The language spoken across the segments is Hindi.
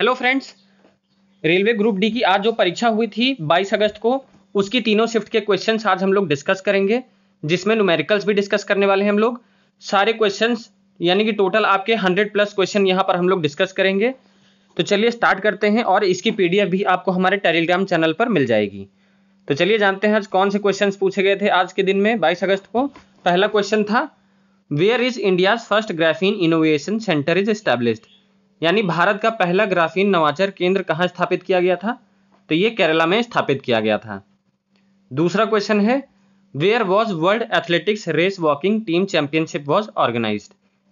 Hello friends railway group D की आज जो परीक्षा हुई थी 22 अगस्त को उसकी तीनों शिफ्ट के क्वेश्चंस आज हम लोग डिस्कस करेंगे जिसमें न्यूमेरिकल्स भी डिस्कस करने वाले हैं हम लोग सारे क्वेश्चंस यानी कि टोटल आपके 100 प्लस क्वेश्चन यहां पर हम लोग डिस्कस करेंगे तो चलिए स्टार्ट करते हैं और इसकी पी भी आपको हमारे टेलीग्राम चैनल पर मिल जाएगी तो चलिए जानते हैं आज कौन से क्वेश्चन पूछे गए थे आज के दिन में बाईस अगस्त को पहला क्वेश्चन था where is India's first graphene innovation centre is established यानी भारत का पहला ग्राफीन नवाचार केंद्र कहाँ स्थापित किया गया था तो ये केरला में स्थापित किया गया था दूसरा क्वेश्चन है where was world athletics race walking team championship was organise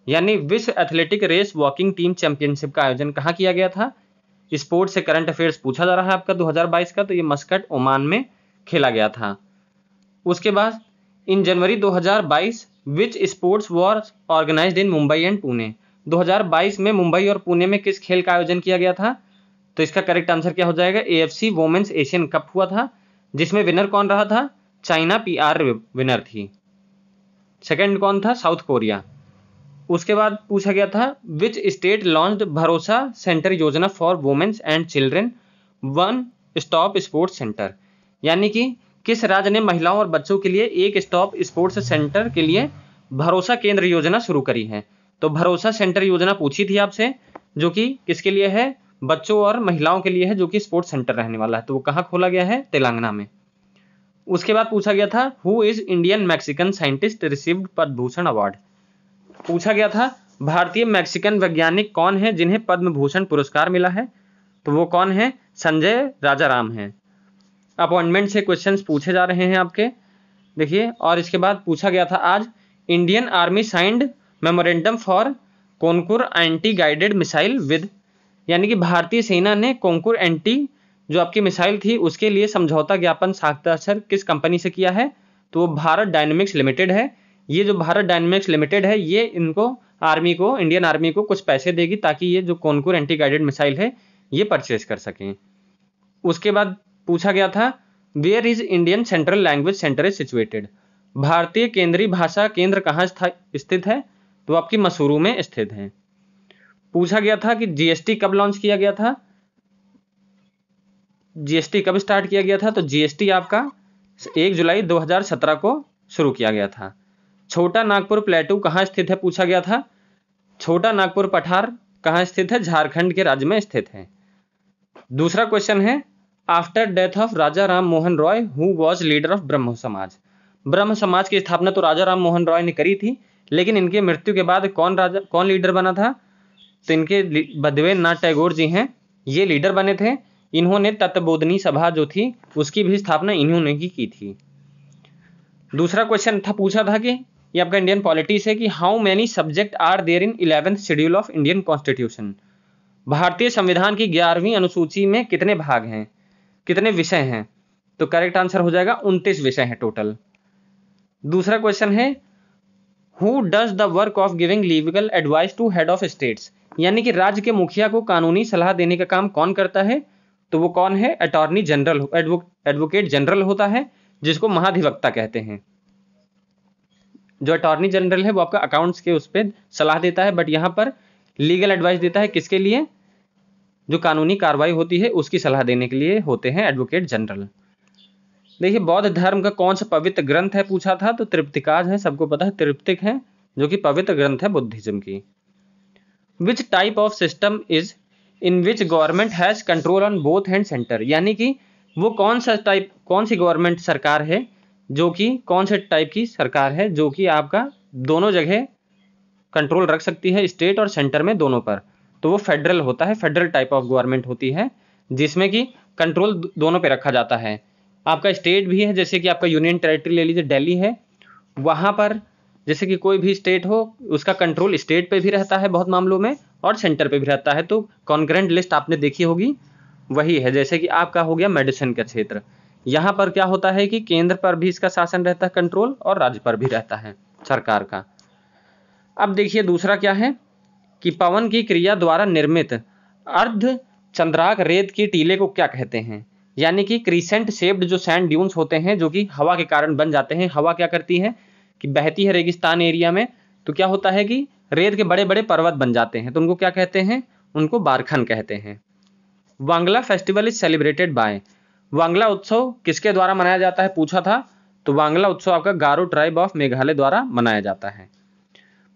यानी विश्व athletic race walking team championship का आयोजन कहाँ किया गया था स्पोर्ट्स से करंट अफेयर्स पूछा जा रहा है आपका 2022 का तो ये मस्कट ओमान में खेला गया था उसके बाद इन जनवरी 2022 हजार बाईस which sports was organise in Mumbai and Pune 2022 में मुंबई और पुणे में किस खेल का आयोजन किया गया था तो इसका करेक्ट आंसर क्या हो जाएगा A F C women's Asian cup हुआ था जिसमें विनर कौन रहा था चाइना पी आर विनर थी सेकेंड कौन था साउथ कोरिया उसके बाद पूछा गया था which state launch Bharosa centre योजना for women's and children one stop sports centre यानी कि किस राज्य ने महिलाओं और बच्चों के लिए एक स्टॉप स्पोर्ट्स सेंटर के लिए भरोसा केंद्र योजना शुरू करी है तो भरोसा सेंटर योजना पूछी थी आपसे जो कि किसके लिए है बच्चों और महिलाओं के लिए है जो कि स्पोर्ट्स सेंटर रहने वाला है तो वो कहाँ खोला गया है तेलंगाना में उसके बाद पूछा गया था who is Indian Mexican scientist received Padma Bhushan award पूछा गया था भारतीय मैक्सिकन वैज्ञानिक कौन है जिन्हें पद्म भूषण पुरस्कार मिला है तो वो कौन है संजय राजा राम है अपॉइंटमेंट से क्वेश्चंस पूछे जा रहे हैं आपके देखिए और इसके बाद पूछा गया था आज Indian army signed memorandum for Konkurs anti guided missile with यानी कि भारतीय सेना ने कोंकुर एंटी जो आपकी मिसाइल थी उसके लिए समझौता ज्ञापन साक्षर किस कंपनी से किया है तो वो भारत डायनेमिक्स लिमिटेड है ये जो भारत डायनेमिक्स लिमिटेड है ये इनको आर्मी को इंडियन आर्मी को कुछ पैसे देगी ताकि ये जो कोंकुर एंटी गाइडेड मिसाइल है ये परचेज कर सकें उसके बाद पूछा गया था where is Indian central language centre is situated भारतीय केंद्रीय भाषा केंद्र कहाँ स्थित है तो आपकी मसूरू में स्थित हैं पूछा गया था कि जीएसटी कब लॉन्च किया गया था जीएसटी कब स्टार्ट किया गया था तो जीएसटी आपका एक जुलाई 2017 को शुरू किया गया था छोटा नागपुर प्लेटू कहाँ स्थित है पूछा गया था छोटा नागपुर पठार कहाँ स्थित है झारखंड के राज्य में स्थित है दूसरा क्वेश्चन है after death of Raja Ram Mohan Roy who was leader of Brahmo Samaj ब्रह्म समाज की स्थापना तो राजा राम मोहन रॉय ने करी थी लेकिन इनके मृत्यु के बाद कौन राजा कौन लीडर बना था तो इनके बद्वेन नाथ टैगोर जी हैं ये लीडर बने थे इन्होंने तत्वबोधनी सभा जो थी उसकी भी स्थापना इन्होंने ही की थी दूसरा क्वेश्चन था पूछा था कि ये आपका इंडियन पॉलिटिक्स है कि how many subject are there in eleventh schedule of Indian constitution भारतीय संविधान की ग्यारहवीं अनुसूची में कितने भाग हैं कितने विषय हैं तो करेक्ट आंसर हो जाएगा उनतीस विषय हैं टोटल दूसरा क्वेश्चन है who does the work of giving legal advice to head of states यानी कि राज्य के मुखिया को कानूनी सलाह देने का काम कौन करता है तो वो कौन है अटॉर्नी जनरल एडवोकेट जनरल होता है जिसको महाधिवक्ता कहते हैं जो अटॉर्नी जनरल है वो आपका अकाउंट्स के उस पर सलाह देता है बट यहाँ पर लीगल एडवाइस देता है किसके लिए जो कानूनी कार्रवाई होती है उसकी सलाह देने के लिए होते हैं एडवोकेट जनरल देखिए बौद्ध धर्म का कौन सा पवित्र ग्रंथ है पूछा था तो तृप्तिकाज है सबको पता है तृप्तिक है जो कि पवित्र ग्रंथ है बुद्धिज्म की which type of system is in which government has control on both hand centre यानी कि वो कौन सा टाइप कौन सी गवर्नमेंट सरकार है जो कि कौन से टाइप की सरकार है जो कि आपका दोनों जगह कंट्रोल रख सकती है स्टेट और सेंटर में दोनों पर तो वो फेडरल होता है फेडरल टाइप ऑफ गवर्नमेंट होती है जिसमें कि कंट्रोल दोनों पे रखा जाता है आपका स्टेट भी है जैसे कि आपका यूनियन टेरिटरी ले लीजिए दिल्ली है वहाँ पर जैसे कि कोई भी स्टेट हो उसका कंट्रोल स्टेट पे भी रहता है बहुत मामलों में और सेंटर पे भी रहता है तो कॉन्ग्रेंट लिस्ट आपने देखी होगी वही है जैसे कि आपका हो गया मेडिसिन का क्षेत्र यहाँ पर क्या होता है कि केंद्र पर भी इसका शासन रहता है कंट्रोल और राज्य पर भी रहता है सरकार का अब देखिए दूसरा क्या है कि पवन की क्रिया द्वारा निर्मित अर्ध चंद्राक रेत की टीले को क्या कहते हैं यानी कि क्रीसेंट शेप्ड जो सैंड ड्यून्स होते हैं जो कि हवा के कारण बन जाते हैं हवा क्या करती है कि बहती है रेगिस्तान एरिया में तो क्या होता है कि रेत के बड़े बड़े पर्वत बन जाते हैं तो उनको क्या कहते हैं उनको बारखन कहते हैं Wangala festival is celebrated by Wangala उत्सव किसके द्वारा मनाया जाता है पूछा था तो वांगला उत्सव आपका गारो ट्राइब ऑफ मेघालय द्वारा मनाया जाता है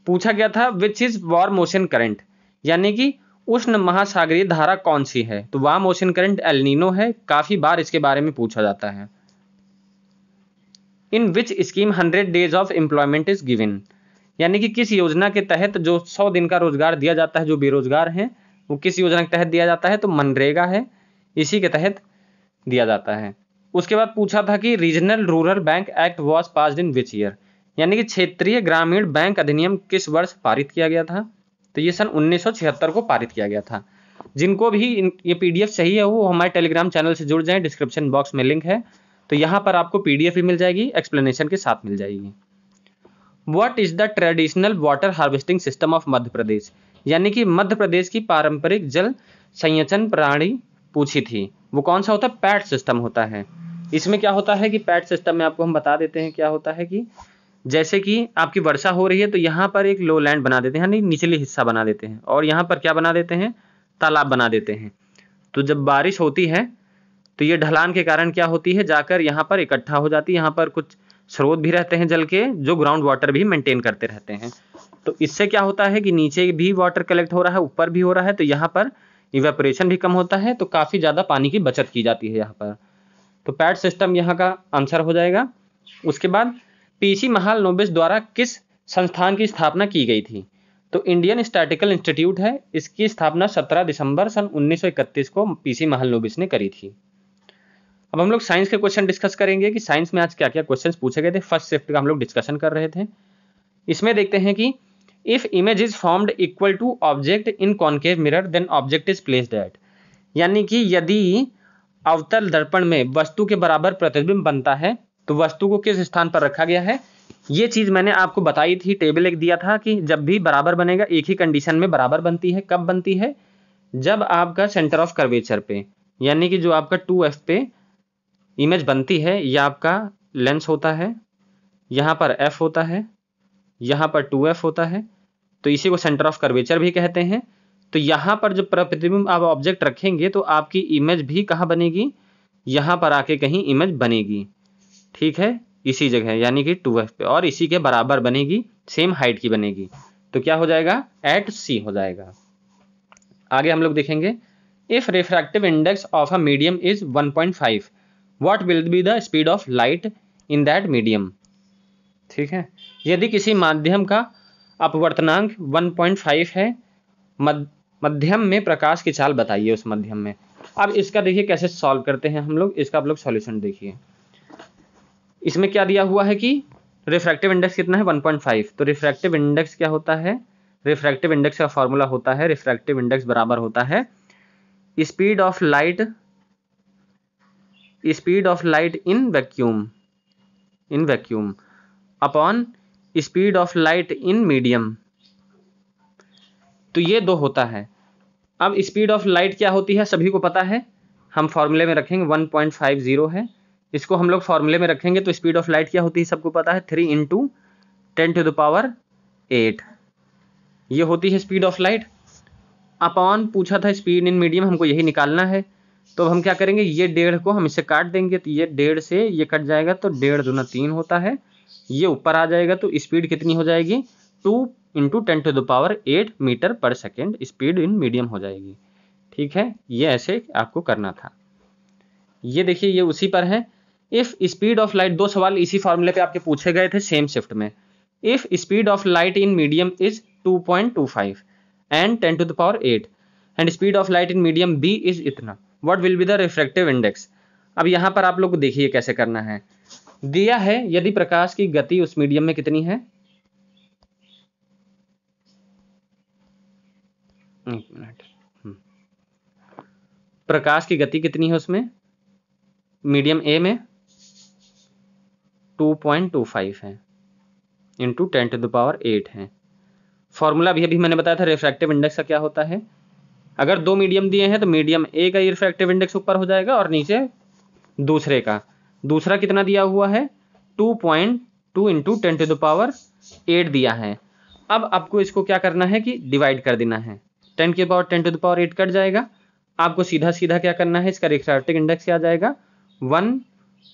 पूछा गया था which is warm ocean current यानी कि उष्ण महासागरीय धारा कौन सी है तो वाम ओशन करंट एलनीनो है काफी बार इसके बारे में पूछा जाता है in which scheme hundred days of employment is given यानी कि किस योजना के तहत जो सौ दिन का रोजगार दिया जाता है जो बेरोजगार हैं वो किस योजना के तहत दिया जाता है तो मनरेगा है इसी के तहत दिया जाता है उसके बाद पूछा था कि regional rural bank act was pass in which year यानी कि क्षेत्रीय ग्रामीण बैंक अधिनियम किस वर्ष पारित किया गया था तो ये सन 1976 को पारित किया गया था जिनको भी ये पीडीएफ चाहिए वो हमारे टेलीग्राम चैनल से जुड़ जाएं डिस्क्रिप्शन बॉक्स में लिंक है तो यहाँ पर आपको पीडीएफ भी मिल जाएगी एक्सप्लेनेशन के साथ मिल जाएगी what is the traditional water harvesting system of Madhya Pradesh यानी कि मध्य प्रदेश की पारंपरिक जल संयचन प्रणाली पूछी थी वो कौन सा होता है पैट सिस्टम होता है इसमें क्या होता है कि पैट सिस्टम में आपको हम बता देते हैं क्या होता है कि जैसे कि आपकी वर्षा हो रही है तो यहाँ पर एक लो लैंड बना देते हैं यानी निचले हिस्सा बना देते हैं और यहाँ पर क्या बना देते हैं तालाब बना देते हैं तो जब बारिश होती है तो ये ढलान के कारण क्या होती है जाकर यहाँ पर इकट्ठा हो जाती है यहाँ पर कुछ स्रोत भी रहते हैं जल के जो ग्राउंड वाटर भी मेंटेन करते रहते हैं तो इससे क्या होता है कि नीचे भी वाटर कलेक्ट हो रहा है ऊपर भी हो रहा है तो यहाँ पर इवेपोरेशन भी कम होता है तो काफ़ी ज़्यादा पानी की बचत की जाती है यहाँ पर तो पैड सिस्टम यहाँ का आंसर हो जाएगा उसके बाद पीसी महाल नोबिस द्वारा किस संस्थान की स्थापना की गई थी तो इंडियन स्टैटिकल इंस्टीट्यूट है इसकी स्थापना 17 दिसंबर सन 1931 को पीसी महल नोबिस ने करी थी अब हम लोग साइंस के क्वेश्चन डिस्कस करेंगे कि साइंस में आज क्या क्या क्वेश्चंस पूछे गए थे फर्स्ट शिफ्ट का हम लोग डिस्कशन कर रहे थे इसमें देखते हैं कि if image is formed equal to object in concave mirror then object is placed at यानी कि यदि अवतल दर्पण में वस्तु के बराबर प्रतिबिंब बनता है तो वस्तु को किस स्थान पर रखा गया है ये चीज मैंने आपको बताई थी टेबल एक दिया था कि जब भी बराबर बनेगा एक ही कंडीशन में बराबर बनती है कब बनती है जब आपका सेंटर ऑफ कर्वेचर पे यानी कि जो आपका टू एफ पे इमेज बनती है या आपका लेंस होता है यहाँ पर एफ होता है यहाँ पर टू एफ होता है तो इसी को सेंटर ऑफ कर्वेचर भी कहते हैं तो यहाँ पर जब प्रतिबिंब आप ऑब्जेक्ट रखेंगे तो आपकी इमेज भी कहाँ बनेगी यहाँ पर आके कहीं इमेज बनेगी ठीक है इसी जगह यानी कि टू एफ पे और इसी के बराबर बनेगी सेम हाइट की बनेगी तो क्या हो जाएगा एट सी हो जाएगा आगे हम लोग देखेंगे if refractive index of a medium is 1.5 point five what will be the speed of light in that medium ठीक है यदि किसी माध्यम का अपवर्तनांक 1.5 है मध्यम में प्रकाश की चाल बताइए उस मध्यम में अब इसका देखिए कैसे सॉल्व करते हैं हम लोग इसका आप लोग सॉल्यूशन देखिए इसमें क्या दिया हुआ है कि रिफ्रैक्टिव इंडेक्स कितना है 1.5 तो रिफ्रैक्टिव इंडेक्स क्या होता है रिफ्रैक्टिव इंडेक्स का फॉर्मूला होता है रिफ्रैक्टिव इंडेक्स बराबर होता है speed of light speed of light in vacuum in vacuum upon speed of light in medium तो ये दो होता है अब स्पीड ऑफ लाइट क्या होती है सभी को पता है हम फॉर्मूले में रखेंगे 1.50 है इसको हम लोग फॉर्मूले में रखेंगे तो स्पीड ऑफ लाइट क्या होती है सबको पता है three into ten to the power eight ये होती है स्पीड ऑफ लाइट अपॉन पूछा था स्पीड इन मीडियम हमको यही निकालना है तो हम क्या करेंगे ये डेढ़ को हम इसे काट देंगे तो ये डेढ़ से ये कट जाएगा तो डेढ़ दो तीन होता है ये ऊपर आ जाएगा तो स्पीड कितनी हो जाएगी two into ten to the power eight metre पर सेकेंड स्पीड इन मीडियम हो जाएगी ठीक है ये ऐसे आपको करना था ये देखिए ये उसी पर है इफ स्पीड ऑफ लाइट दो सवाल इसी फॉर्मूले पे आपके पूछे गए थे सेम शिफ्ट में if speed of light in medium is 2.25 and 10 to the power 8 and speed of light in medium B is इतना what will be the refractive index अब यहां पर आप लोग देखिए कैसे करना है दिया है यदि प्रकाश की गति उस मीडियम में कितनी है हम्म। प्रकाश की गति कितनी है उसमें मीडियम ए में 2.25 है into ten to the power eight है फॉर्मूला भी अभी मैंने बताया था रिफ्रैक्टिव इंडेक्स का क्या होता है अगर दो मीडियम दिए हैं तो मीडियम ए का रिफ्रैक्टिव इंडेक्स ऊपर हो जाएगा और नीचे दूसरे का दूसरा कितना दिया हुआ है two point two into ten to the power eight दिया है अब आपको इसको क्या करना है कि डिवाइड कर देना है टेन के power ten to the power eight cut जाएगा आपको सीधा सीधा क्या करना है इसका रिफ्रैक्टिव इंडेक्स क्या आ जाएगा वन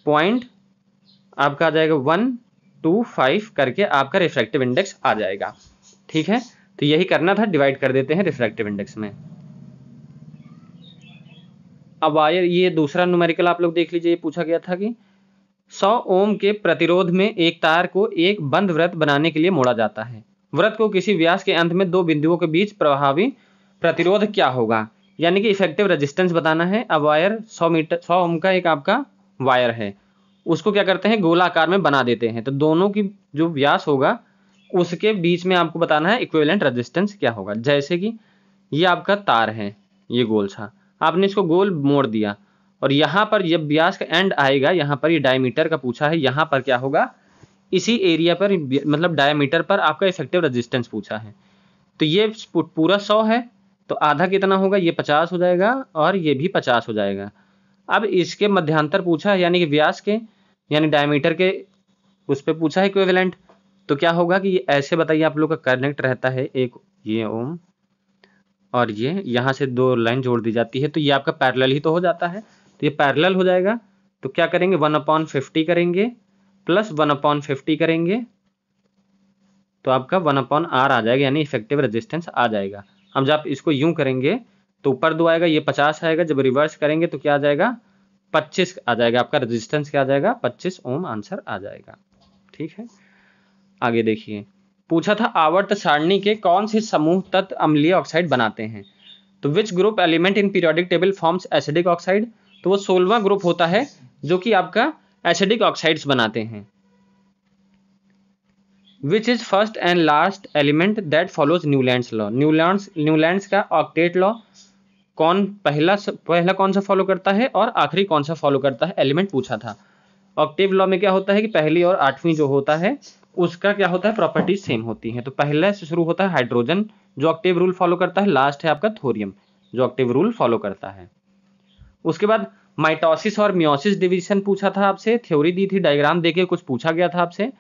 पॉइंट आपका आ जाएगा वन टू फाइव करके आपका रिफ्रैक्टिव इंडेक्स आ जाएगा ठीक है तो यही करना था डिवाइड कर देते हैं रिफ्रैक्टिव इंडेक्स में अब वायर ये दूसरा न्यूमेरिकल आप लोग देख लीजिए ये पूछा गया था कि 100 ओम के प्रतिरोध में एक तार को एक बंद व्रत बनाने के लिए मोड़ा जाता है व्रत को किसी व्यास के अंत में दो बिंदुओं के बीच प्रभावी प्रतिरोध क्या होगा यानी कि इफेक्टिव रेजिस्टेंस बताना है अब वायर 100 मीटर 100 ओम का एक आपका वायर है उसको क्या करते हैं गोलाकार में बना देते हैं तो दोनों की जो व्यास होगा उसके बीच में आपको बताना है इक्वेलेंट रेजिस्टेंस क्या होगा जैसे कि ये आपका तार है ये गोल सा आपने इसको गोल मोड़ दिया और यहाँ पर जब व्यास का एंड आएगा यहाँ पर ये डायमीटर का पूछा है यहां पर क्या होगा इसी एरिया पर मतलब डायमीटर पर आपका इफेक्टिव रेजिस्टेंस पूछा है तो ये पूरा सौ है तो आधा कितना होगा ये पचास हो जाएगा और ये भी पचास हो जाएगा अब इसके मध्यांतर पूछा है यानी कि व्यास के यानी डायमीटर के उस पर पूछा है इक्विवेलेंट तो क्या होगा कि ऐसे बताइए आप लोग का कनेक्ट रहता है एक ये ओम और ये यहाँ से दो लाइन जोड़ दी जाती है तो ये आपका पैरेलल ही तो हो जाता है तो ये पैरेलल हो जाएगा तो क्या करेंगे वन अपॉन फिफ्टी करेंगे प्लस वन अपॉन फिफ्टी करेंगे तो आपका वन अपॉन आर आ जाएगा यानी इफेक्टिव रेजिस्टेंस आ जाएगा हम जब इसको यूं करेंगे तो ऊपर दो आएगा ये पचास आएगा जब रिवर्स करेंगे तो क्या आ जाएगा पच्चीस आ जाएगा आपका रेजिस्टेंस क्या आ जाएगा पच्चीस ओम आंसर आ जाएगा ठीक है आगे देखिए पूछा था आवर्त सारणी के कौन से समूह तत्व अम्लीय ऑक्साइड बनाते हैं तो which group element in periodic table forms acidic oxide तो वो सोलवा ग्रुप होता है जो कि आपका एसिडिक ऑक्साइड्स बनाते हैं which is first and last element that follows Newland law Newland Newland का ऑक्टेट लॉ कौन पहला पहला कौन सा फॉलो करता है और आखिरी कौन सा फॉलो करता है एलिमेंट पूछा था ऑक्टिव लॉ में क्या होता है कि पहली और आठवीं जो होता है उसका क्या होता है प्रॉपर्टीज सेम होती है तो पहला से शुरू होता है हाइड्रोजन जो ऑक्टिव रूल फॉलो करता है लास्ट है आपका थोरियम जो ऑक्टिव रूल फॉलो करता है उसके बाद माइटोसिस और म्योसिस डिविजन पूछा था आपसे थ्योरी दी थी डायग्राम देके कुछ पूछा गया था आपसे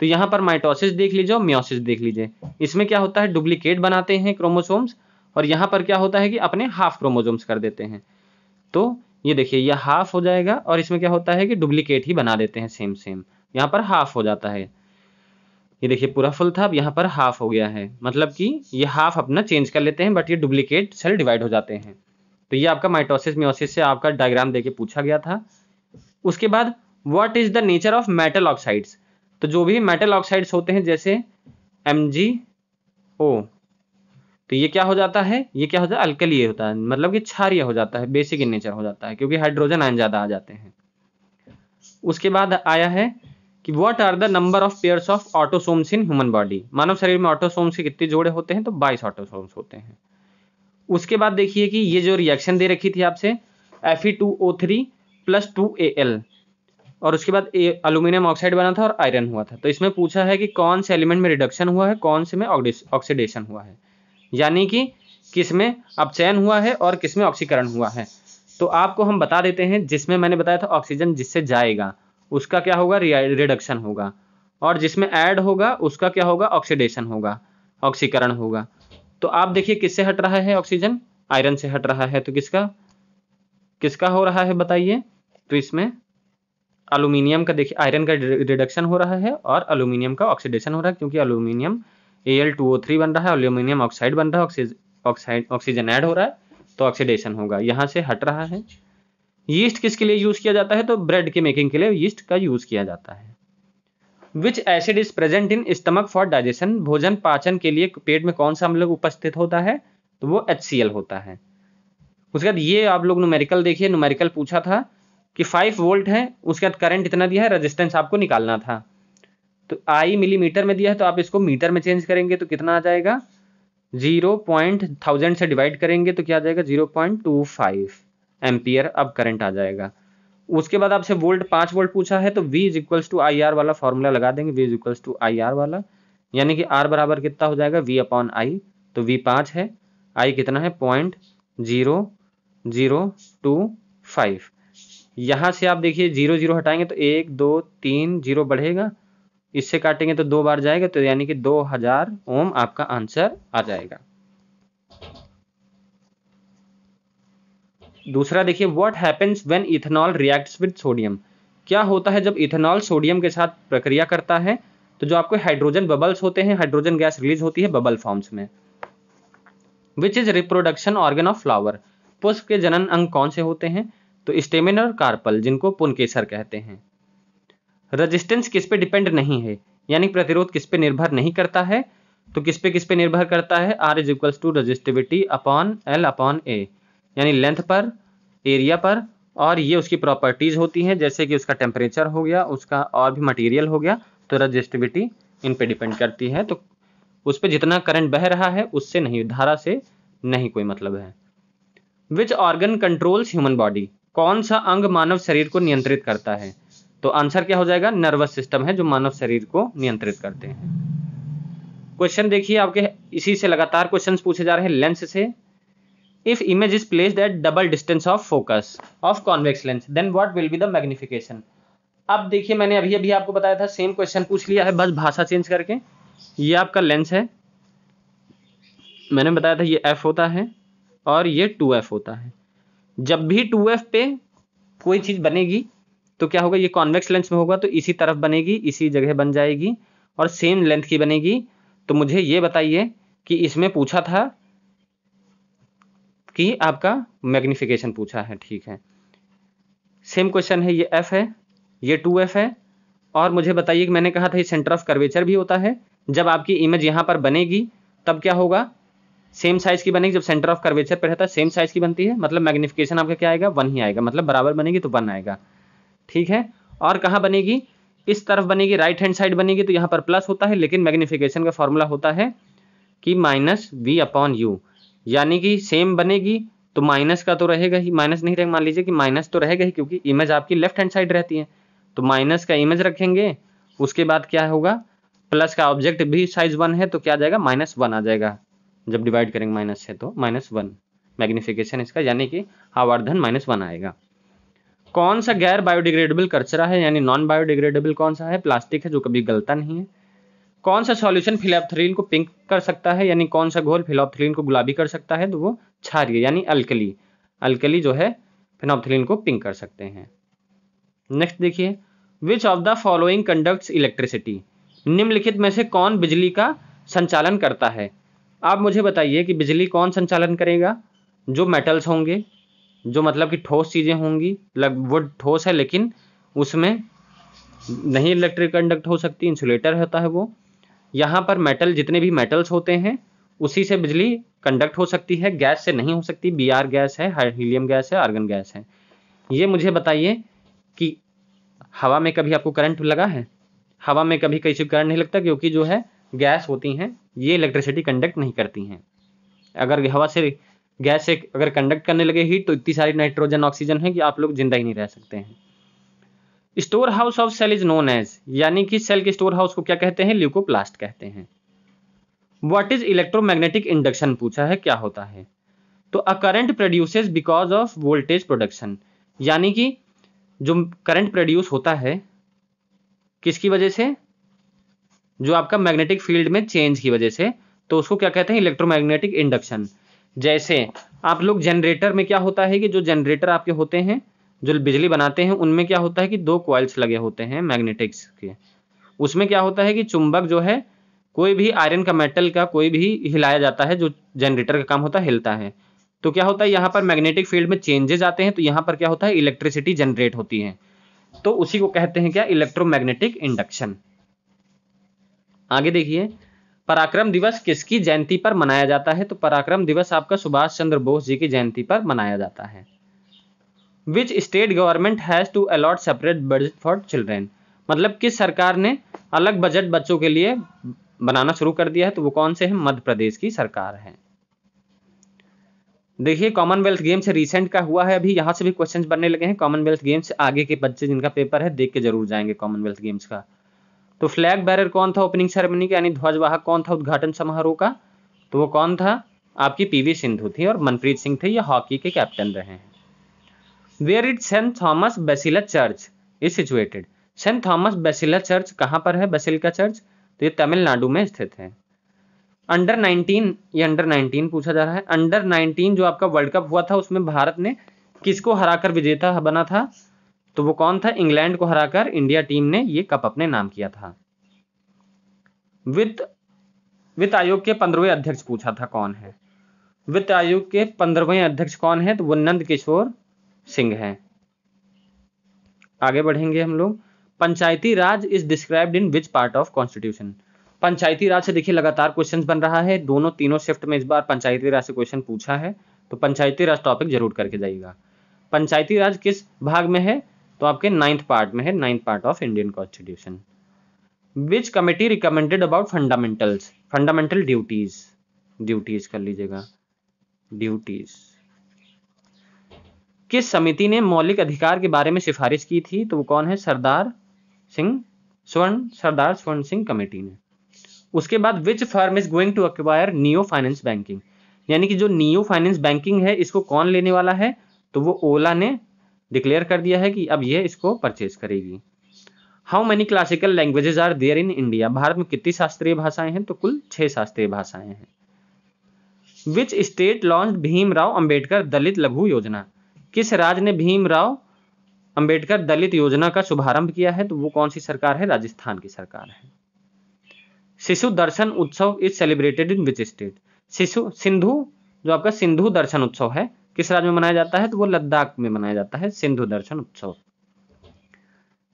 तो यहाँ पर माइटोसिस देख लीजिए और म्योसिस देख लीजिए इसमें क्या होता है डुप्लीकेट बनाते हैं क्रोमोसोम्स और यहाँ पर क्या होता है कि अपने हाफ क्रोमोजोम्स कर देते हैं तो ये देखिए यह हाफ हो जाएगा और इसमें क्या होता है कि डुप्लीकेट ही बना देते हैं सेम सेम यहाँ पर हाफ हो जाता है ये देखिए पूरा फुल था अब यहाँ पर हाफ हो गया है मतलब कि ये हाफ अपना चेंज कर लेते हैं बट ये डुप्लीकेट सेल डिवाइड हो जाते हैं तो ये आपका माइटोसिस मियोसिस से आपका डायग्राम देके पूछा गया था उसके बाद what is the nature of metal oxides तो जो भी मेटल ऑक्साइड्स होते हैं जैसे एम जी ओ तो ये क्या हो जाता है ये क्या हो जाता है अल्कली होता है मतलब कि क्षारीय हो जाता है बेसिक इन नेचर हो जाता है क्योंकि हाइड्रोजन आयन ज़्यादा आ जाते हैं उसके बाद आया है कि what are the number of pairs of autosomes in human body मानव शरीर में ऑटोसोम्स के कितने जोड़े होते हैं तो बाईस ऑटोसोम्स होते हैं उसके बाद देखिए कि ये जो रिएक्शन दे रखी थी आपसे F E two O three plus two A L और उसके बाद अल्यूमिनियम ऑक्साइड बना था और आयरन हुआ था तो इसमें पूछा है कि कौन से एलिमेंट में रिडक्शन हुआ है कौन से में ऑक्सीडेशन हुआ है यानी कि किस में अपचयन हुआ है और किस में ऑक्सीकरण हुआ है तो आपको हम बता देते हैं जिसमें मैंने बताया था ऑक्सीजन जिससे जाएगा उसका क्या होगा रिडक्शन होगा और जिसमें ऐड होगा उसका क्या होगा ऑक्सीडेशन होगा ऑक्सीकरण होगा तो आप देखिए किससे हट रहा है ऑक्सीजन आयरन से हट रहा है तो किसका किसका हो रहा है बताइए तो इसमें अल्यूमिनियम का देखिए आयरन का रिडक्शन हो रहा है और अल्यूमिनियम का ऑक्सीडेशन हो रहा है क्योंकि aluminium L two O three बन रहा है एल्यूमिनियम ऑक्साइड बन रहा है ऑक्साइड ऑक्सीजन ऐड हो रहा है तो ऑक्सीडेशन होगा यहाँ से हट रहा है यीस्ट किसके लिए यूज किया जाता है तो ब्रेड के मेकिंग के लिए यीस्ट का यूज किया जाता है which acid is present in stomach for digestion भोजन पाचन के लिए पेट में कौन सा हम लोग उपस्थित होता है तो वो एच होता है उसके बाद ये आप लोग नुमेरिकल देखिए नुमेरिकल पूछा था कि फाइव वोल्ट है उसके बाद करंट इतना दिया है रेजिस्टेंस आपको निकालना था तो आई मिलीमीटर में दिया है तो आप इसको मीटर में चेंज करेंगे तो कितना आ जाएगा जीरो पॉइंट थाउजेंड से डिवाइड करेंगे तो क्या आ जाएगा zero point two five ampere अब करंट आ जाएगा उसके बाद आपसे वोल्ट पांच वोल्ट पूछा है तो V is equals to I R वाला फॉर्मूला लगा देंगे V is equals to I R वाला यानी कि आर बराबर कितना हो जाएगा वी अपॉन आई तो वी पांच है आई कितना है point zero zero two five यहां से आप देखिए जीरो जीरो हटाएंगे तो एक दो तीन जीरो बढ़ेगा इससे काटेंगे तो दो बार जाएगा तो यानी कि 2000 ओम आपका आंसर आ जाएगा दूसरा देखिए what happens when ethanol reacts with sodium क्या होता है जब इथेनॉल सोडियम के साथ प्रक्रिया करता है तो जो आपको हाइड्रोजन बबल्स होते हैं हाइड्रोजन गैस रिलीज होती है बबल फॉर्म्स में which is reproduction organ of flower पुष्प के जनन अंग कौन से होते हैं तो स्टेमिन और कार्पल जिनको पुनकेसर कहते हैं रेजिस्टेंस किस पे डिपेंड नहीं है यानी प्रतिरोध किस पे निर्भर नहीं करता है तो किस पे किस पे निर्भर करता है R is equals to resistivity upon L upon A यानी लेंथ पर एरिया पर और ये उसकी प्रॉपर्टीज होती हैं जैसे कि उसका टेम्परेचर हो गया उसका और भी मटेरियल हो गया तो रजिस्टिविटी इन पे डिपेंड करती है तो उस पर जितना करंट बह रहा है उससे नहीं धारा से नहीं कोई मतलब है which organ controls human body कौन सा अंग मानव शरीर को नियंत्रित करता है तो आंसर क्या हो जाएगा नर्वस सिस्टम है जो मानव शरीर को नियंत्रित करते हैं क्वेश्चन देखिए आपके इसी से लगातार क्वेश्चंस पूछे जा रहे हैं लेंस से if image is placed at double distance of focus of convex lens then what will be the magnification अब देखिए मैंने अभी अभी आपको बताया था सेम क्वेश्चन पूछ लिया है बस भाषा चेंज करके ये आपका लेंस है मैंने बताया था ये एफ होता है और ये टू होता है जब भी टू पे कोई चीज़ बनेगी तो क्या होगा ये कॉन्वेक्स लेंस में होगा तो इसी तरफ बनेगी इसी जगह बन जाएगी और सेम लेंथ की बनेगी तो मुझे ये बताइए कि इसमें पूछा था कि आपका मैग्निफिकेशन पूछा है ठीक है सेम क्वेश्चन है ये एफ है ये टू एफ है और मुझे बताइए कि मैंने कहा था ये सेंटर ऑफ कर्वेचर भी होता है जब आपकी इमेज यहाँ पर बनेगी तब क्या होगा सेम साइज की बनेगी जब सेंटर ऑफ कर्वेचर पर रहता है सेम साइज की बनती है मतलब मैग्निफिकेशन आपका क्या आएगा वन ही आएगा मतलब बराबर बनेगी तो वन आएगा ठीक है और कहाँ बनेगी इस तरफ बनेगी राइट हैंड साइड बनेगी तो यहाँ पर प्लस होता है लेकिन मैग्निफिकेशन का फॉर्मूला होता है कि माइनस वी अपॉन यू यानी कि सेम बनेगी तो माइनस का तो रहेगा ही माइनस नहीं रहेगा मान लीजिए कि माइनस तो रहेगा ही क्योंकि इमेज आपकी लेफ्ट हैंड साइड रहती है तो माइनस का इमेज रखेंगे उसके बाद क्या होगा प्लस का ऑब्जेक्ट भी साइज वन है तो क्या जाएगा माइनस वन आ जाएगा जब डिवाइड करेंगे माइनस से तो माइनस वन मैग्निफिकेशन इसका यानी कि आवर्धन माइनस वन आएगा कौन सा गैर बायोडिग्रेडेबल कचरा है यानी नॉन बायोडिग्रेडेबल कौन सा है प्लास्टिक है जो कभी गलता नहीं है कौन सा सॉल्यूशन फिलेप्थ्रीन को पिंक कर सकता है यानी कौन सा घोल फिलोप्थ्रीन को गुलाबी कर सकता है तो वो क्षारिय यानी अल्कली अल्कली जो है फिनोप्थ्रीन को पिंक कर सकते हैं नेक्स्ट देखिए which of the following conducts electricity निम्नलिखित में से कौन बिजली का संचालन करता है आप मुझे बताइए कि बिजली कौन संचालन करेगा जो मेटल्स होंगे जो मतलब कि ठोस चीज़ें होंगी लग वो ठोस है लेकिन उसमें नहीं इलेक्ट्रिक कंडक्ट हो सकती इंसुलेटर होता है वो यहाँ पर मेटल जितने भी मेटल्स होते हैं उसी से बिजली कंडक्ट हो सकती है गैस से नहीं हो सकती बी आर गैस है हीलियम गैस है आर्गन गैस है ये मुझे बताइए कि हवा में कभी आपको करंट लगा है हवा में कभी से करंट नहीं लगता क्योंकि जो है गैस होती हैं ये इलेक्ट्रिसिटी कंडक्ट नहीं करती हैं अगर हवा से गैस एक अगर कंडक्ट करने लगे हीट तो इतनी सारी नाइट्रोजन ऑक्सीजन है कि आप लोग जिंदा ही नहीं रह सकते हैं store house of cell is known as यानी कि सेल के स्टोर हाउस को क्या कहते हैं ल्यूकोप्लास्ट कहते हैं व्हाट इज इलेक्ट्रोमैग्नेटिक इंडक्शन पूछा है क्या होता है तो a current produce because of voltage production यानी कि जो करंट प्रोड्यूस होता है किसकी वजह से जो आपका मैग्नेटिक फील्ड में चेंज की वजह से तो उसको क्या कहते हैं इलेक्ट्रोमैग्नेटिक इंडक्शन जैसे आप लोग जनरेटर में क्या होता है कि जो जनरेटर आपके होते हैं जो बिजली बनाते हैं उनमें क्या होता है कि दो क्वाइल्स लगे होते हैं मैग्नेटिक्स के उसमें क्या होता है कि चुंबक जो है कोई भी आयरन का मेटल का कोई भी हिलाया जाता है जो जनरेटर का काम होता है हिलता है तो क्या होता है यहाँ पर मैग्नेटिक फील्ड में चेंजेस आते हैं तो यहाँ पर क्या होता है इलेक्ट्रिसिटी जनरेट होती है तो उसी को कहते हैं क्या इलेक्ट्रोमैग्नेटिक इंडक्शन आगे देखिए पराक्रम दिवस किसकी जयंती पर मनाया जाता है तो पराक्रम दिवस आपका सुभाष चंद्र बोस जी की जयंती पर मनाया जाता है which state government has to allot separate budget for children मतलब किस सरकार ने अलग बजट बच्चों के लिए बनाना शुरू कर दिया है तो वो कौन से हैं मध्य प्रदेश की सरकार है देखिए कॉमनवेल्थ गेम्स रिसेंट का हुआ है अभी यहाँ से भी क्वेश्चंस बनने लगे हैं कॉमनवेल्थ गेम्स आगे के बच्चे जिनका पेपर है देख के जरूर जाएंगे कॉमनवेल्थ गेम्स का तो फ्लैग बैरर कौन था ओपनिंग सेरेमनी का यानी ध्वजवाहक कौन था उद्घाटन समारोह का तो वो कौन था आपकी पीवी सिंधु थी और मनप्रीत सिंह थे ये हॉकी के कैप्टन रहे हैं where is Saint Thomas basilica church is situated Saint Thomas basilica church कहाँ पर है बेसिल चर्च तो ये तमिलनाडु में स्थित है अंडर 19 ये अंडर 19 पूछा जा रहा है अंडर 19 जो आपका वर्ल्ड कप हुआ था उसमें भारत ने किसको हराकर विजेता बना था तो वो कौन था इंग्लैंड को हराकर इंडिया टीम ने ये कप अपने नाम किया था वित्त वित्त आयोग के पंद्रहवें अध्यक्ष पूछा था कौन है वित्त आयोग के पंद्रहवें अध्यक्ष कौन है तो वो नंद किशोर सिंह है आगे बढ़ेंगे हम लोग Panchayati Raj is described in which part of constitution Panchayati Raj से देखिए लगातार क्वेश्चन बन रहा है दोनों तीनों शिफ्ट में इस बार पंचायती राज से क्वेश्चन पूछा है तो पंचायती राज टॉपिक जरूर करके जाइएगा पंचायती राज किस भाग में है तो आपके नाइन्थ पार्ट में है ninth part of Indian constitution which committee recommended about fundamentals fundamental duties duties कर लीजिएगा ड्यूटीज किस समिति ने मौलिक अधिकार के बारे में सिफारिश की थी तो वो कौन है सरदार सिंह स्वर्ण सरदार स्वर्ण सिंह कमेटी ने उसके बाद which firm is going to acquire Neo Finance banking यानी कि जो नियो फाइनेंस बैंकिंग है इसको कौन लेने वाला है तो वो ओला ने डिक्लेयर कर दिया है कि अब ये इसको परचेज करेगी how many classical languages are there in India Bharat में कितनी शास्त्रीय भाषाएं हैं तो कुल छह शास्त्रीय भाषाएं हैं which state launch Bhimrao Ambedkar Dalit Laghu Yojana किस राज्य ने भीमराव अंबेडकर दलित योजना का शुभारंभ किया है तो वो कौन सी सरकार है राजस्थान की सरकार है Shishu Darshan Utsav is celebrated in which state शिशु सिंधु जो आपका सिंधु दर्शन उत्सव है किस राज्य में मनाया जाता है तो वो लद्दाख में मनाया जाता है सिंधु दर्शन उत्सव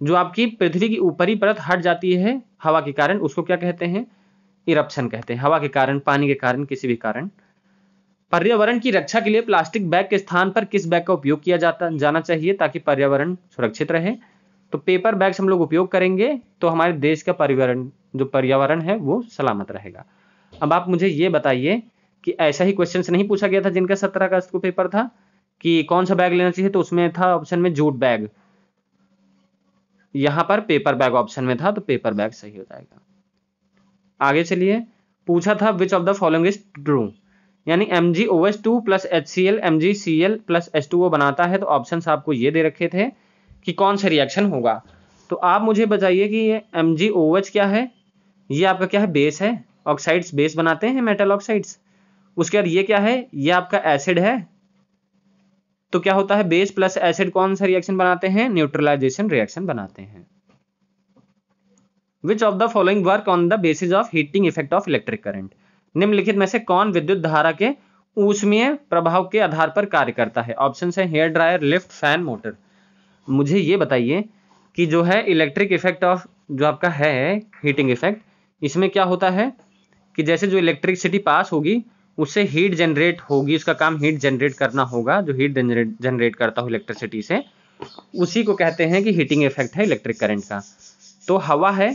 जो आपकी पृथ्वी की ऊपरी परत हट जाती है हवा के कारण उसको क्या कहते हैं इरप्शन कहते हैं हवा के कारण पानी के कारण किसी भी कारण पर्यावरण की रक्षा के लिए प्लास्टिक बैग के स्थान पर किस बैग का उपयोग किया जाता जाना चाहिए ताकि पर्यावरण सुरक्षित रहे तो पेपर बैग हम लोग उपयोग करेंगे तो हमारे देश का पर्यावरण जो पर्यावरण है वो सलामत रहेगा अब आप मुझे ये बताइए कि ऐसा ही क्वेश्चन नहीं पूछा गया था जिनका सत्रह अगस्त को पेपर था कि कौन सा बैग लेना चाहिए तो उसमें था ऑप्शन में जूट बैग यहां पर पेपर बैग ऑप्शन में था तो पेपर बैग सही हो जाएगा आगे चलिए पूछा था which of the following is true यानी M G O S two plus H C L M G C L plus H two O बनाता है तो ऑप्शन आपको ये दे रखे थे कि कौन सा रिएक्शन होगा तो आप मुझे बताइए कि ये एम जी ओ एच क्या है ये आपका क्या है बेस है ऑक्साइड्स बेस बनाते हैं मेटल ऑक्साइड्स उसके बाद ये क्या है ये आपका एसिड है तो क्या होता है बेस प्लस एसिड कौन सा रिएक्शन बनाते हैं न्यूट्रलाइजेशन रिएक्शन बनाते हैं which of the following work on the basis of heating effect of electric current निम्नलिखित में से कौन विद्युत धारा के ऊष्मीय प्रभाव के आधार पर कार्य करता है ऑप्शन है hair dryer lift fan motor मुझे ये बताइए कि जो है इलेक्ट्रिक इफेक्ट ऑफ जो आपका है हीटिंग इफेक्ट इसमें क्या होता है कि जैसे जो इलेक्ट्रिसिटी पास होगी उससे हीट जनरेट होगी उसका काम हीट जनरेट करना होगा जो हीट जनरेट जनरेट करता हो इलेक्ट्रिसिटी से उसी को कहते हैं कि हीटिंग इफेक्ट है इलेक्ट्रिक करंट का तो हवा है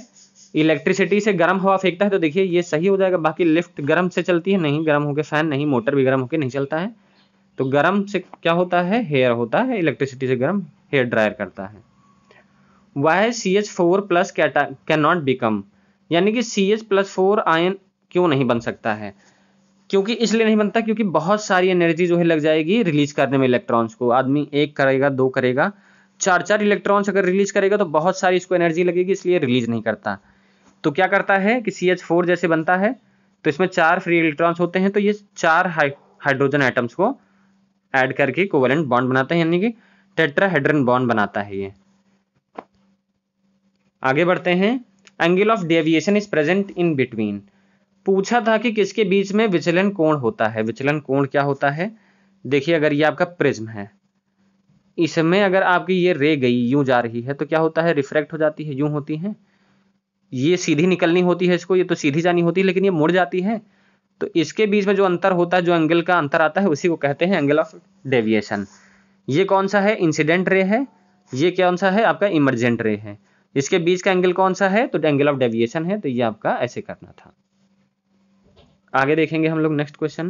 इलेक्ट्रिसिटी से गर्म हवा फेंकता है तो देखिए ये सही हो जाएगा बाकी लिफ्ट गर्म से चलती है नहीं गर्म होकर फैन नहीं मोटर भी गर्म होकर नहीं चलता है तो गर्म से क्या होता है हेयर होता है इलेक्ट्रिसिटी से गर्म हेयर ड्रायर करता है why C H four plus can not become यानी कि C H plus four ion क्यों नहीं बन सकता है क्योंकि इसलिए नहीं बनता क्योंकि बहुत सारी एनर्जी जो है लग जाएगी रिलीज करने में इलेक्ट्रॉन्स को आदमी एक करेगा दो करेगा चार चार इलेक्ट्रॉन्स अगर रिलीज करेगा तो बहुत सारी इसको एनर्जी लगेगी इसलिए रिलीज नहीं करता तो क्या करता है कि सी जैसे बनता है तो इसमें चार फ्री इलेक्ट्रॉन्स होते हैं तो ये चार हाइड्रोजन आइटम्स को एड करके कोवलेंट बॉन्ड बनाते हैं यानी कि टेट्राहाइड्रन बॉन्ड बनाता है ये आगे बढ़ते हैं angle of deviation is present in between पूछा था कि किसके बीच में विचलन कोण होता है विचलन कोण क्या होता है देखिए अगर ये आपका प्रिज्म है इसमें अगर आपकी ये रे गई यूं जा रही है तो क्या होता है रिफ्रैक्ट हो जाती है यूं होती है ये सीधी निकलनी होती है इसको ये तो सीधी जानी होती है लेकिन ये मुड़ जाती है तो इसके बीच में जो अंतर होता है जो एंगल का अंतर आता है उसी को कहते हैं एंगल ऑफ डेविएशन ये कौन सा है इंसिडेंट रे है ये कौन सा है आपका इमरजेंट रे है इसके बीच का एंगल कौन सा है तो एंगल ऑफ डेविएशन है तो ये आपका ऐसे करना था आगे देखेंगे हम लोग नेक्स्ट क्वेश्चन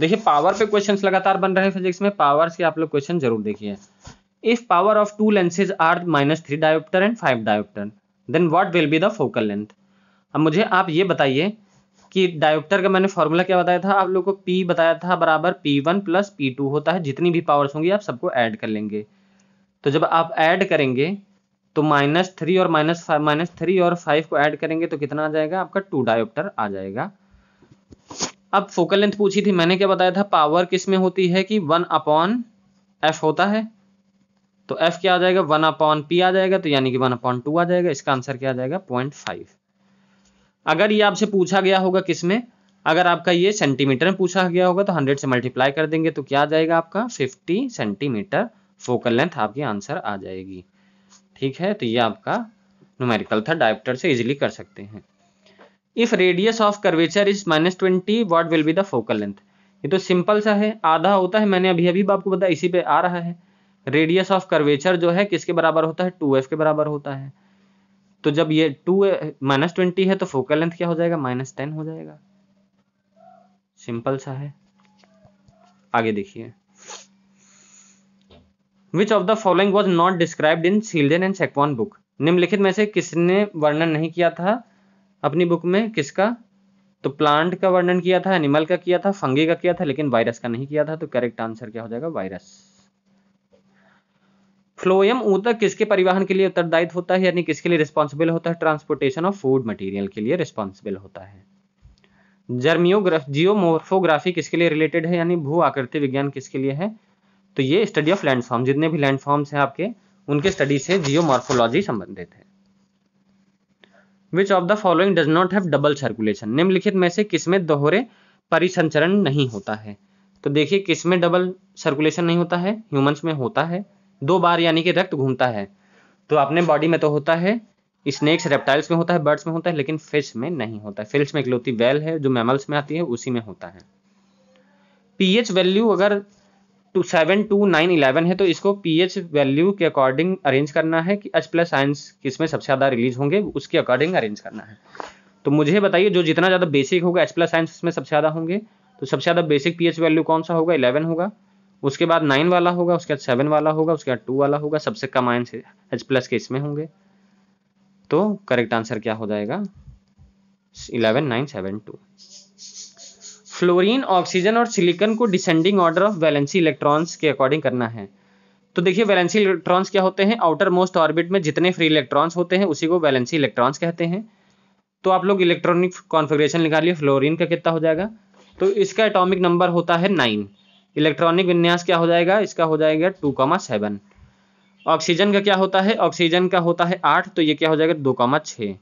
देखिए पावर पे क्वेश्चंस लगातार बन रहे हैं फिजिक्स में पावर से आप लोग क्वेश्चन जरूर देखिए if power of two lenses are minus three dioptre and five dioptre then what will be the focal length अब मुझे आप ये बताइए कि डायोप्टर का मैंने फॉर्मूला क्या बताया था आप लोग को पी बताया था बराबर P one plus P two होता है जितनी भी पावर्स होंगी आप सबको ऐड कर लेंगे तो जब आप ऐड करेंगे तो माइनस थ्री और माइनस फाइव माइनस थ्री और फाइव को ऐड करेंगे तो कितना आ जाएगा आपका टू डायोप्टर आ जाएगा अब फोकल लेंथ पूछी थी मैंने क्या बताया था पावर किस में होती है कि वन अपॉन एफ होता है तो एफ क्या आ जाएगा वन अपॉन पी आ जाएगा तो यानी कि वन अपॉन टू आ जाएगा इसका आंसर क्या आ जाएगा पॉइंट फाइव अगर ये आपसे पूछा गया होगा किसमें अगर आपका ये सेंटीमीटर में पूछा गया होगा तो हंड्रेड से मल्टीप्लाई कर देंगे तो क्या आ जाएगा आपका फिफ्टी सेंटीमीटर फोकल लेंथ आपकी आंसर आ जाएगी ठीक है तो ये आपका न्यूमेरिकल था डायप्टर से इजिली कर सकते हैं if radius of curvature is minus twenty what will be the focal length ये तो सिंपल सा है आधा होता है मैंने अभी अभी आपको बताया इसी पे आ रहा है रेडियस ऑफ कर्वेचर जो है किसके बराबर होता है टू के बराबर होता है तो जब ये टू माइनस ट्वेंटी है तो फोकल लेंथ क्या हो जाएगा माइनस टेन हो जाएगा सिंपल सा है आगे देखिए which of the following was not described in सीलजन एंड सेक्वान बुक निम्नलिखित में से किसने वर्णन नहीं किया था अपनी बुक में किसका तो प्लांट का वर्णन किया था एनिमल का किया था फंगी का किया था लेकिन वायरस का नहीं किया था तो करेक्ट आंसर क्या हो जाएगा वायरस फ्लोएम ऊतक किसके परिवहन के लिए उत्तरदायित्व होता है यानी किसके लिए रिस्पॉन्सिबल होता है ट्रांसपोर्टेशन ऑफ फूड मटेरियल के लिए रिस्पॉन्सिबल होता है जर्मियोग्राफ जियोमोर्फोग्राफी किसके लिए रिलेटेड है यानी भू आकृति विज्ञान किसके लिए है तो ये स्टडी ऑफ लैंडफॉर्म जितने भी लैंडफॉर्म्स हैं आपके उनके स्टडी से जियोमॉर्फोलॉजी संबंधित है which of the following does not have double circulation निम्नलिखित में से किसमें दोहरे परिसंचरण नहीं होता है तो देखिए किसमें डबल सर्कुलेशन नहीं होता है ह्यूमंस में होता है दो बार यानी कि रक्त घूमता है तो अपने बॉडी में तो होता है स्नेक्स रेप्टाइल्स में होता है बर्ड्स में होता है लेकिन फिश में नहीं होता है फिश में इकलौती वेल है जो मैमल्स में आती है उसी में होता है पीएच वैल्यू अगर two seven two nine eleven है तो इसको पी एच वैल्यू के अकॉर्डिंग अरेंज करना है कि एच प्लस आइंस किस में सबसे ज़्यादा रिलीज होंगे उसके अकॉर्डिंग अरेंज करना है तो मुझे बताइए जो जितना ज़्यादा बेसिक होगा एच प्लस आइंस उसमें सबसे ज़्यादा होंगे तो सबसे ज़्यादा बेसिक पीएच वैल्यू कौन सा होगा इलेवन होगा उसके बाद नाइन वाला होगा उसके बाद सेवन वाला होगा उसके बाद टू वाला होगा सबसे कम आइंस एच प्लस के इसमें होंगे तो करेक्ट आंसर क्या हो जाएगा eleven nine seven two fluorine oxygen और सिलिकन को descending order of valency electrons के अकॉर्डिंग करना है तो देखिए वैलेंसी इलेक्ट्रॉन्स क्या होते हैं आउटर मोस्ट ऑर्बिट में जितने फ्री इलेक्ट्रॉन्स होते हैं उसी को वैलेंसी इलेक्ट्रॉन्स कहते हैं तो आप लोग इलेक्ट्रॉनिक कॉन्फिग्रेशन निकालिए फ्लोरीन का कितना हो जाएगा तो इसका एटॉमिक नंबर होता है नाइन इलेक्ट्रॉनिक विन्यास क्या हो जाएगा इसका हो जाएगा टू कॉमा सेवन ऑक्सीजन का क्या होता है ऑक्सीजन का होता है आठ तो ये क्या हो जाएगा दो कॉमा छः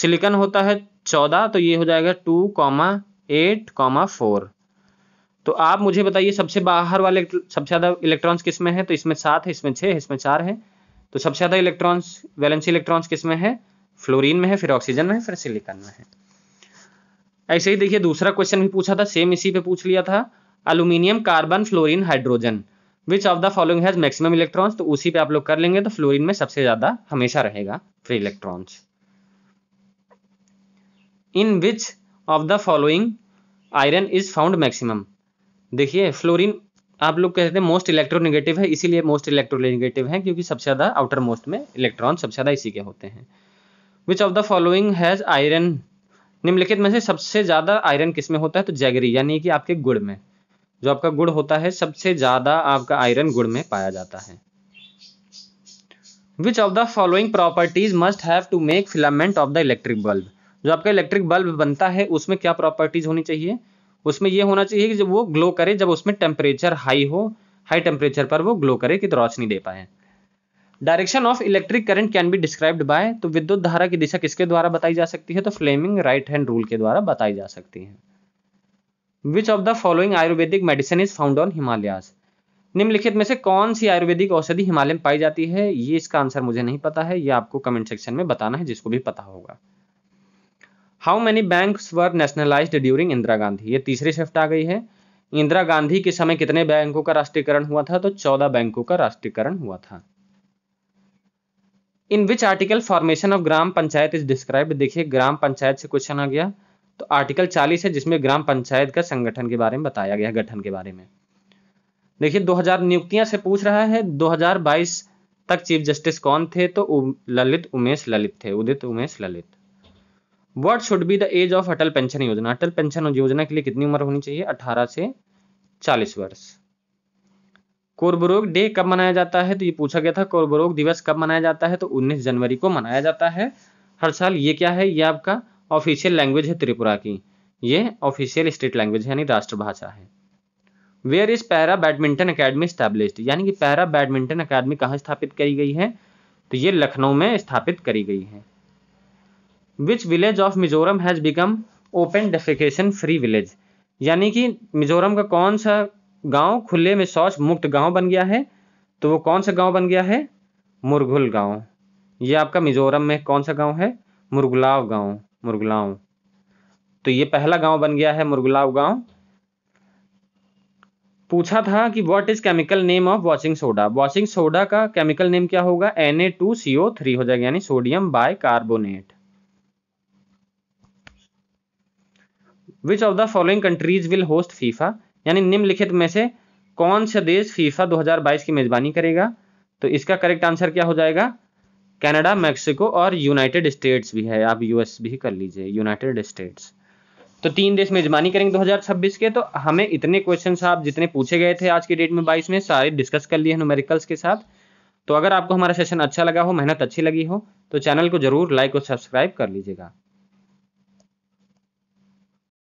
सिलिकन होता है चौदह तो ये हो जाएगा two comma eight comma four तो आप मुझे बताइए सबसे बाहर वाले सबसे ज़्यादा इलेक्ट्रॉन्स किसमें हैं तो इसमें सात है इसमें छह है इसमें चार है तो सबसे ज़्यादा इलेक्ट्रॉन्स वैलेंसी इलेक्ट्रॉन्स किसमें में है फ्लोरीन में है फिर ऑक्सीजन में है फिर सिलिकॉन में है ऐसे ही देखिए दूसरा क्वेश्चन भी पूछा था सेम इसी पे पूछ लिया था aluminium carbon fluorine hydrogen which of the following has maximum electrons तो उसी पे आप लोग कर लेंगे तो फ्लोरीन में सबसे ज्यादा हमेशा रहेगा free electrons in which of the following iron is found maximum देखिए फ्लोरीन आप लोग कहते हैं मोस्ट इलेक्ट्रोनेगेटिव है इसीलिए मोस्ट इलेक्ट्रोनेगेटिव है क्योंकि सबसे ज़्यादा आउटर मोस्ट में इलेक्ट्रॉन सबसे ज़्यादा इसी के होते हैं which of the following has iron निम्नलिखित में से सबसे ज़्यादा आयरन किस में होता है तो जैगरी यानी कि आपके गुड़ में जो आपका गुड़ होता है सबसे ज़्यादा आपका आयरन गुड़ में पाया जाता है which of the following properties must have to make filament of the electric bulb जो आपका इलेक्ट्रिक बल्ब बनता है उसमें क्या प्रॉपर्टीज होनी चाहिए उसमें ये होना चाहिए कि जब वो ग्लो करे जब उसमें टेम्परेचर हाई हो हाई टेम्परेचर पर वो ग्लो करे कि तो रोशनी दे पाए direction of electric current can be described by तो विद्युत धारा की दिशा किसके द्वारा बताई जा सकती है तो फ्लेमिंग राइट हैंड रूल के द्वारा बताई जा सकती है which of the following Ayurvedic medicine is found on Himalayas निम्नलिखित में से कौन सी आयुर्वेदिक औषधि हिमालय में पाई जाती है ये इसका आंसर मुझे नहीं पता है ये आपको कमेंट सेक्शन में बताना है जिसको भी पता होगा how many bank were nationalised during Indira Gandhi ये तीसरी शिफ्ट आ गई है इंदिरा गांधी के समय कितने बैंकों का राष्ट्रीयकरण हुआ था तो चौदह बैंकों का राष्ट्रीयकरण हुआ था in which article formation of gram panchayat is describe देखिए ग्राम पंचायत से क्वेश्चन आ गया तो आर्टिकल 40 है जिसमें ग्राम पंचायत का संगठन के बारे में बताया गया गठन के बारे में देखिए 2000 नियुक्तियां से पूछ रहा है 2022 तक चीफ जस्टिस कौन थे तो ललित उमेश ललित थे Udit Umesh Lalit what should be the age of Atal pension Yojana Atal pension योजना के लिए कितनी उम्र होनी चाहिए अठारह से चालीस वर्ष कोरबरोग डे कब मनाया जाता है तो ये पूछा गया था कोर्बरोग दिवस कब मनाया जाता है तो 19 जनवरी को मनाया जाता है हर साल ये क्या है ये आपका ऑफिशियल लैंग्वेज है त्रिपुरा की ये ऑफिशियल स्टेट लैंग्वेज यानी राष्ट्रभाषा है where is para badminton academy established यानी कि पैरा बैडमिंटन अकेडमी कहाँ स्थापित करी गई है तो ये लखनऊ में स्थापित करी गई है which village of Mizoram has become open defecation free village यानी कि मिजोरम का कौन सा गांव खुले में शौच मुक्त गांव बन गया है तो वो कौन सा गांव बन गया है मुरगुल गांव ये आपका मिजोरम में कौन सा गांव है मुरगुलाव गांव मुरगुलाव तो ये पहला गांव बन गया है मुरगुलाव गांव पूछा था कि what is chemical name of washing soda washing soda का केमिकल नेम क्या होगा N A two C O three हो जाएगा यानी sodium bicarbonate which of the following countries will host FIFA यानी निम्नलिखित में से कौन सा देश फीफा 2022 की मेजबानी करेगा तो इसका करेक्ट आंसर क्या हो जाएगा कनाडा मैक्सिको और यूनाइटेड स्टेट्स भी है आप यूएस भी कर लीजिए यूनाइटेड स्टेट्स तो तीन देश मेजबानी करेंगे 2026 के तो हमें इतने क्वेश्चन आप जितने पूछे गए थे आज की डेट में बाईस में सारे डिस्कस कर लिए न्यूमेरिकल्स के साथ तो अगर आपको हमारा सेशन अच्छा लगा हो मेहनत अच्छी लगी हो तो चैनल को जरूर लाइक और सब्सक्राइब कर लीजिएगा